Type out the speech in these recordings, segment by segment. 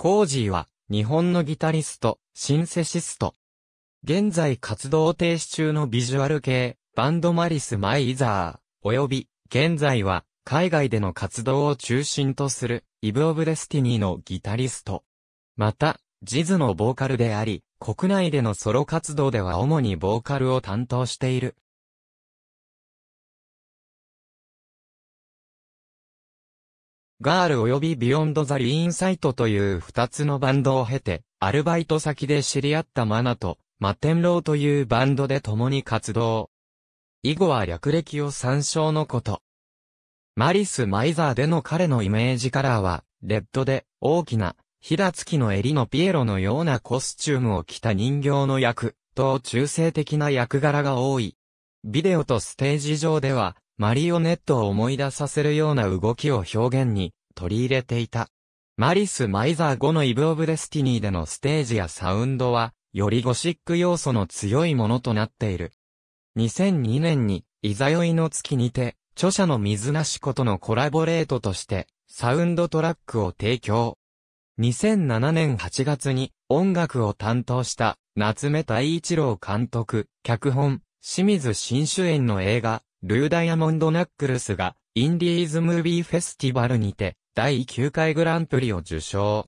コージーは、日本のギタリスト、シンセシスト。現在活動停止中のビジュアル系、バンドマリス・マイ・イザー、及び、現在は、海外での活動を中心とする、イブ・オブ・デスティニーのギタリスト。また、ジズのボーカルであり、国内でのソロ活動では主にボーカルを担当している。ガール及びビヨンドザリーンサイトという二つのバンドを経て、アルバイト先で知り合ったマナと、マテンローというバンドで共に活動。以後は略歴を参照のこと。マリス・マイザーでの彼のイメージカラーは、レッドで、大きな、つきの襟のピエロのようなコスチュームを着た人形の役、と中性的な役柄が多い。ビデオとステージ上では、マリオネットを思い出させるような動きを表現に取り入れていた。マリス・マイザー後のイブ・オブ・デスティニーでのステージやサウンドは、よりゴシック要素の強いものとなっている。2002年に、いざよいの月にて、著者の水なし子とのコラボレートとして、サウンドトラックを提供。2007年8月に音楽を担当した夏目大一郎監督、脚本、清水新主演の映画、ルーダイヤモンドナックルスが、インディーズムービーフェスティバルにて、第9回グランプリを受賞。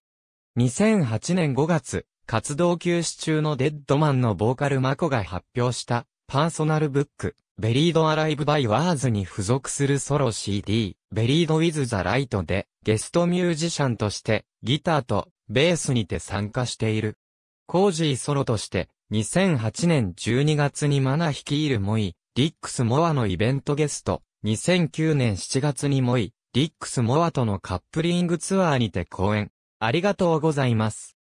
2008年5月、活動休止中のデッドマンのボーカルマコが発表した、パーソナルブック、ベリードアライブバイワーズに付属するソロ CD、ベリードウィズザライトで、ゲストミュージシャンとして、ギターと、ベースにて参加している。コージーソロとして、2008年12月にマナ率いるモイ、リックス・モアのイベントゲスト、2009年7月にモイ、リックス・モアとのカップリングツアーにて公演。ありがとうございます。